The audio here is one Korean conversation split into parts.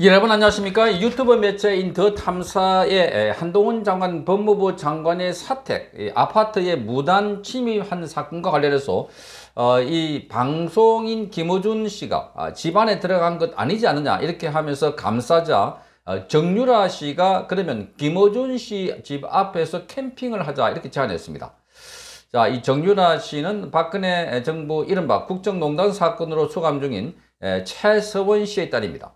여러분 안녕하십니까 유튜브 매체인 더 탐사의 한동훈 장관 법무부 장관의 사택 아파트의 무단 침입한 사건과 관련해서 어, 이 방송인 김호준 씨가 아, 집안에 들어간 것 아니지 않느냐 이렇게 하면서 감싸자 어, 정유라 씨가 그러면 김호준 씨 집 앞에서 캠핑을 하자 이렇게 제안했습니다. 자, 이 정유라 씨는 박근혜 정부 이른바 국정농단 사건으로 수감 중인 최서원 씨의 딸입니다.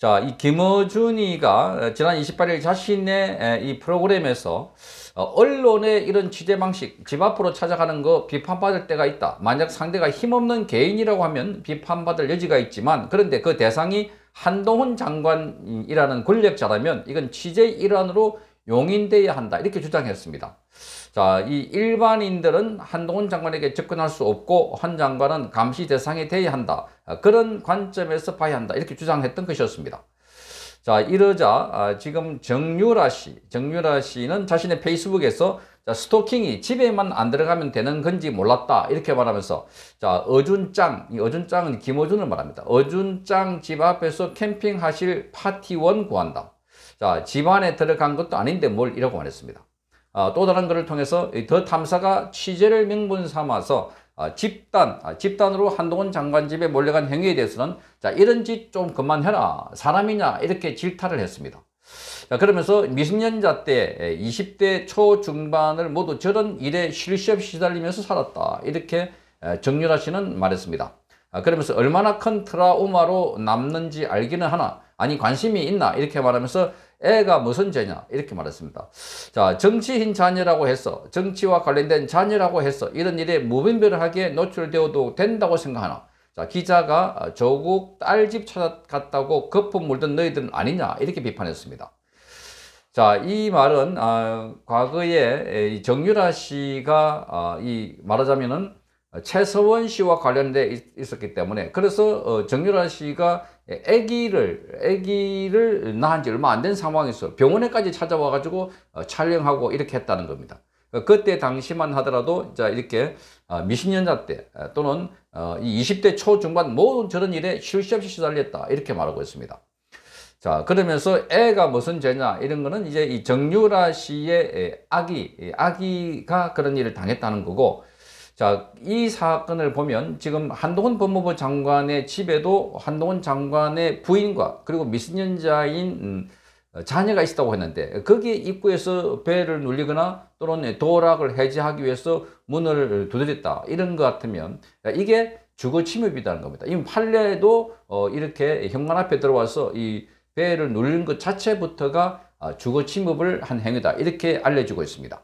자, 이 김어준이가 어, 지난 28일 자신의 이 프로그램에서 어, 언론의 이런 취재 방식, 집 앞으로 찾아가는 거 비판받을 때가 있다. 만약 상대가 힘없는 개인이라고 하면 비판받을 여지가 있지만 그런데 그 대상이 한동훈 장관이라는 권력자라면 이건 취재 일환으로 용인돼야 한다 이렇게 주장했습니다. 자, 이 일반인들은 한동훈 장관에게 접근할 수 없고 한 장관은 감시 대상이 돼야 한다. 그런 관점에서 봐야 한다 이렇게 주장했던 것이었습니다. 자, 이러자 아, 지금 정유라 씨, 정유라 씨는 자신의 페이스북에서 스토킹이 집에만 안 들어가면 되는 건지 몰랐다 이렇게 말하면서 자 어준짱 이 어준짱은 김어준을 말합니다 어준짱 집 앞에서 캠핑하실 파티원 구한다 자, 집안에 들어간 것도 아닌데 뭘 이라고 말했습니다. 아, 또 다른 글을 통해서 더 탐사가 취재를 명분 삼아서 아, 집단, 아, 집단으로 한동훈 장관 집에 몰려간 행위에 대해서는 자, 이런 짓 좀 그만해라. 사람이냐. 이렇게 질타를 했습니다. 자, 그러면서 미성년자 때 20대 초중반을 모두 저런 일에 실시 없이 시달리면서 살았다. 이렇게 정렬하 씨는 말했습니다. 아, 그러면서 얼마나 큰 트라우마로 남는지 알기는 하나 아니 관심이 있나 이렇게 말하면서 애가 무슨 죄냐 이렇게 말했습니다. 자 정치인 자녀라고 해서 정치와 관련된 자녀라고 해서 이런 일에 무분별하게 노출되어도 된다고 생각하나 자 기자가 조국 딸집 찾아갔다고 거품 물던 너희들은 아니냐 이렇게 비판했습니다. 자, 이 말은 아, 과거에 정유라 씨가 아, 이 말하자면은 최서원 씨와 관련돼 있었기 때문에 그래서 어, 정유라 씨가 아기를 아기를 낳은 지 얼마 안 된 상황에서 병원에까지 찾아와 가지고 어, 촬영하고 이렇게 했다는 겁니다. 어, 그때 당시만 하더라도 자 이렇게 미신년자 때 또는 20대 초중반 모든 저런 일에 쉴 새 없이 시달렸다 이렇게 말하고 있습니다. 자 그러면서 애가 무슨 죄냐 이런 거는 이제 이 정유라 씨의 아기 아기가 그런 일을 당했다는 거고 자, 이 사건을 보면 지금 한동훈 법무부 장관의 집에도 한동훈 장관의 부인과 그리고 미성년자인 음, 어, 자녀가 있었다고 했는데 거기에 입구에서 배를 눌리거나 또는 도락을 해제하기 위해서 문을 두드렸다 이런 것 같으면 이게 주거 침입이라는 겁니다. 이 판례도 어, 이렇게 현관 앞에 들어와서 이 배를 눌린 것 자체부터가 아, 주거 침입을 한 행위다 이렇게 알려지고 있습니다.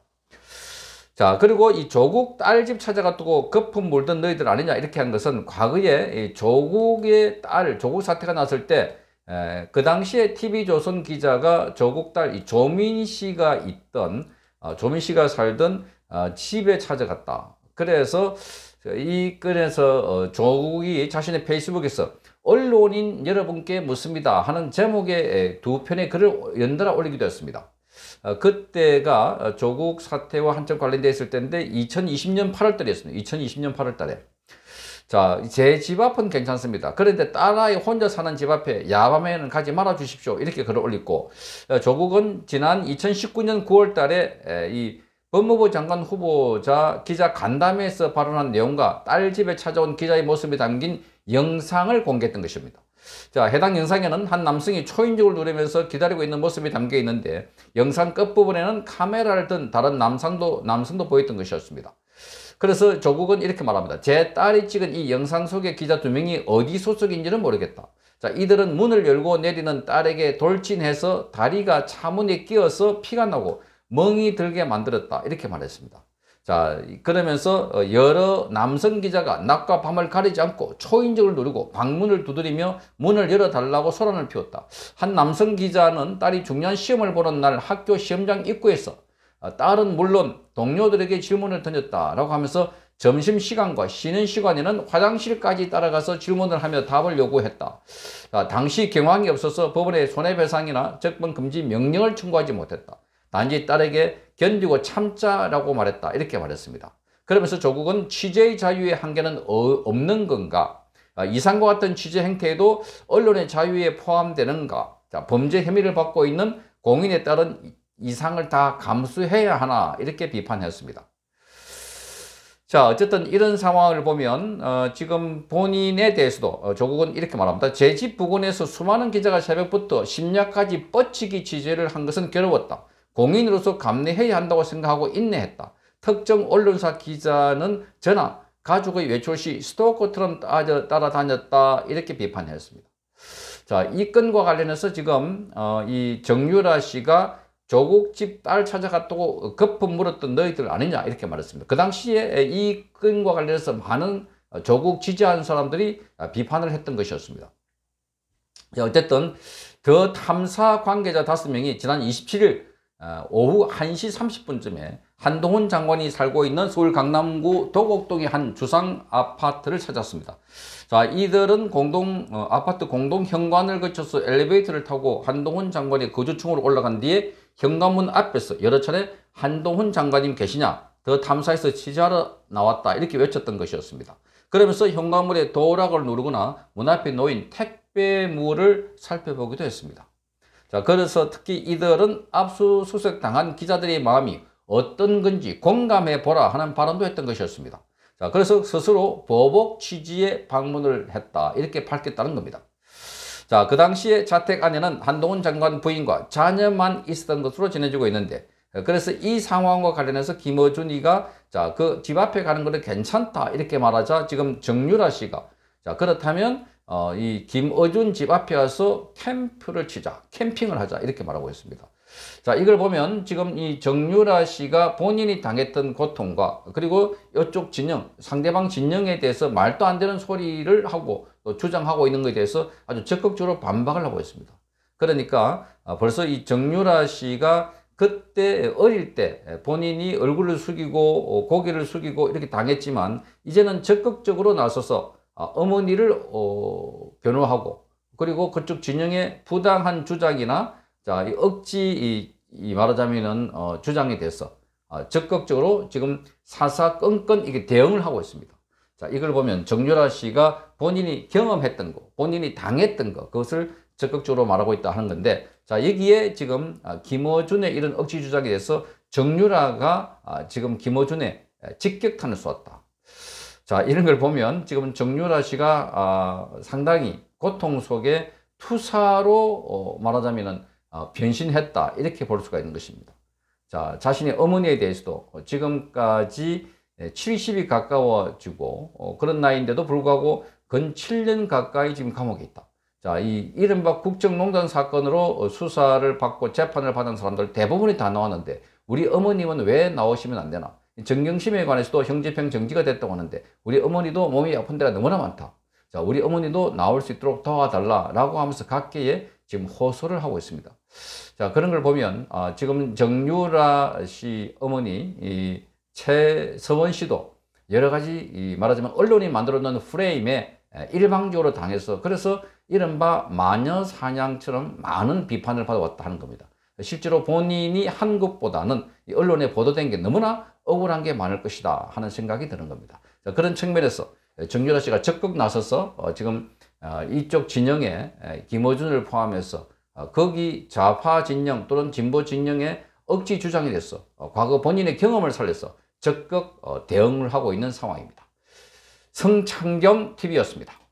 자 그리고 이 조국 딸 집 찾아가지고 거품 물던 너희들 아니냐 이렇게 한 것은 과거에 이 조국의 딸 조국 사태가 났을 때 그 당시에 TV조선 기자가 조국 딸 이 조민 씨가 있던 어, 조민 씨가 살던 어, 집에 찾아갔다. 그래서 이 건에서 어, 조국이 자신의 페이스북에서 언론인 여러분께 묻습니다 하는 제목의 두 편의 글을 연달아 올리기도 했습니다. 어, 그때가 어, 조국 사태와 한참 관련돼 있을 때인데 2020년 8월달이었습니다. 2020년 8월달에. 자, 제 집 앞은 괜찮습니다. 그런데 딸아이 혼자 사는 집 앞에 야밤에는 가지 말아 주십시오. 이렇게 글을 올렸고 어, 조국은 지난 2019년 9월 달에 이 법무부 장관 후보자 기자 간담회에서 발언한 내용과 딸 집에 찾아온 기자의 모습이 담긴 영상을 공개했던 것입니다. 자, 해당 영상에는 한 남성이 초인종을 누르면서 기다리고 있는 모습이 담겨 있는데 영상 끝부분에는 카메라를 든 다른 남성도, 남성도 보였던 것이었습니다. 그래서 조국은 이렇게 말합니다. 제 딸이 찍은 이 영상 속의 기자 두 명이 어디 소속인지는 모르겠다. 자, 이들은 문을 열고 내리는 딸에게 돌진해서 다리가 차문에 끼어서 피가 나고 멍이 들게 만들었다. 이렇게 말했습니다. 자 그러면서 어, 여러 남성 기자가 낮과 밤을 가리지 않고 초인종을누르고 방문을 두드리며 문을 열어달라고 소란을 피웠다. 한 남성 기자는 딸이 중요한 시험을 보는 날 학교 시험장 입구에서 어, 딸은 물론 동료들에게 질문을 던졌다라고 하면서 점심시간과 쉬는 시간에는 화장실까지 따라가서 질문을 하며 답을 요구했다. 당시 경황이 없어서 법원에 손해배상이나 적방금지 명령을 청구하지 못했다. 단지 딸에게 견디고 참자라고 말했다. 이렇게 말했습니다. 그러면서 조국은 취재의 자유의 한계는 어, 없는 건가? 아, 이상과 같은 취재 행태에도 언론의 자유에 포함되는가? 범죄 혐의를 받고 있는 공인에 따른 이상을 다 감수해야 하나? 이렇게 비판했습니다. 자 어쨌든 이런 상황을 보면 어, 지금 본인에 대해서도 어, 조국은 이렇게 말합니다. 제 집 부근에서 수많은 기자가 새벽부터 심야까지 뻗치기 취재를 한 것은 괴로웠다. 공인으로서 감내해야 한다고 생각하고 인내했다. 특정 언론사 기자는 전하 가족의 외출 시 스토커처럼 따라다녔다 이렇게 비판했습니다. 자, 이 건과 관련해서 지금 어, 이 정유라 씨가 조국 집 딸 찾아갔다고 거품 물었던 너희들 아니냐 이렇게 말했습니다. 그 당시에 이 건과 관련해서 많은 조국 지지한 사람들이 비판을 했던 것이었습니다. 어쨌든 더 탐사 관계자 다 명이 지난 27일 어, 오후 1시 30분쯤에 한동훈 장관이 살고 있는 서울 강남구 도곡동의 한 주상 아파트를 찾았습니다. 자, 이들은 공동 어, 아파트 공동 현관을 거쳐서 엘리베이터를 타고 한동훈 장관의 거주층으로 올라간 뒤에 현관문 앞에서 여러 차례 한동훈 장관님 계시냐 더탐사에서 취재하러 나왔다 이렇게 외쳤던 것이었습니다. 그러면서 현관문에 도락을 누르거나 문 앞에 놓인 택배물을 살펴보기도 했습니다. 자, 그래서 특히 이들은 압수수색 당한 기자들의 마음이 어떤 건지 공감해 보라 하는 발언도 했던 것이었습니다. 자, 그래서 스스로 보복 취지에 방문을 했다. 이렇게 밝혔다는 겁니다. 자, 그 당시에 자택 안에는 한동훈 장관 부인과 자녀만 있었던 것으로 전해지고 있는데, 그래서 이 상황과 관련해서 김어준이가 자, 그 집 앞에 가는 거는 괜찮다. 이렇게 말하자 지금 정유라 씨가 자, 그렇다면 어, 이 김어준 집 앞에 와서 캠프를 치자, 캠핑을 하자 이렇게 말하고 있습니다. 자, 이걸 보면 지금 이 정유라 씨가 본인이 당했던 고통과 그리고 이쪽 진영, 상대방 진영에 대해서 말도 안 되는 소리를 하고 또 주장하고 있는 것에 대해서 아주 적극적으로 반박을 하고 있습니다. 그러니까 어, 벌써 이 정유라 씨가 그때 어릴 때 본인이 얼굴을 숙이고 어, 고개를 숙이고 이렇게 당했지만 이제는 적극적으로 나서서 아, 어머니를 어, 변호하고 그리고 그쪽 진영의 부당한 주장이나 자, 이 억지 이, 이 말하자면은 어, 주장에 대해서 어, 아, 적극적으로 지금 사사건건 이게 대응을 하고 있습니다. 자, 이걸 보면 정유라 씨가 본인이 경험했던 거, 본인이 당했던 거, 그것을 적극적으로 말하고 있다 하는 건데, 자, 여기에 지금 아, 김어준의 이런 억지 주장에 대해서 정유라가 지금 김어준의 직격탄을 쏘았다. 자, 이런 걸 보면 지금 정유라 씨가 아, 상당히 고통 속에 투사로 어, 말하자면 어, 아, 변신했다 이렇게 볼 수가 있는 것입니다. 자, 자신의 어머니에 대해서도 지금까지 70이 가까워지고 어, 그런 나이인데도 불구하고 근 7년 가까이 지금 감옥에 있다. 자, 이 이른바 국정농단 사건으로 어, 수사를 받고 재판을 받은 사람들 대부분이 다 나왔는데 우리 어머님은 왜 나오시면 안 되나? 정경심에 관해서도 형제평 정지가 됐다고 하는데 우리 어머니도 몸이 아픈 데가 너무나 많다. 자, 우리 어머니도 나올 수 있도록 도와달라라고 하면서 각계에 지금 호소를 하고 있습니다. 자, 그런 걸 보면 아, 지금 정유라 씨 어머니 이 최서원 씨도 여러 가지 이 말하자면 언론이 만들어 놓은 프레임에 일방적으로 당해서 그래서 이른바 마녀 사냥처럼 많은 비판을 받아왔다는 겁니다. 실제로 본인이 한 것보다는 언론에 보도된 게 너무나 억울한 게 많을 것이다 하는 생각이 드는 겁니다. 그런 측면에서 정유라 씨가 적극 나서서 어, 지금 어, 이쪽 진영에 김어준을 포함해서 어, 거기 좌파 진영 또는 진보 진영의 억지 주장에 대해서 과거 본인의 경험을 살려서 적극 대응을 하고 있는 상황입니다. 성창경 TV였습니다.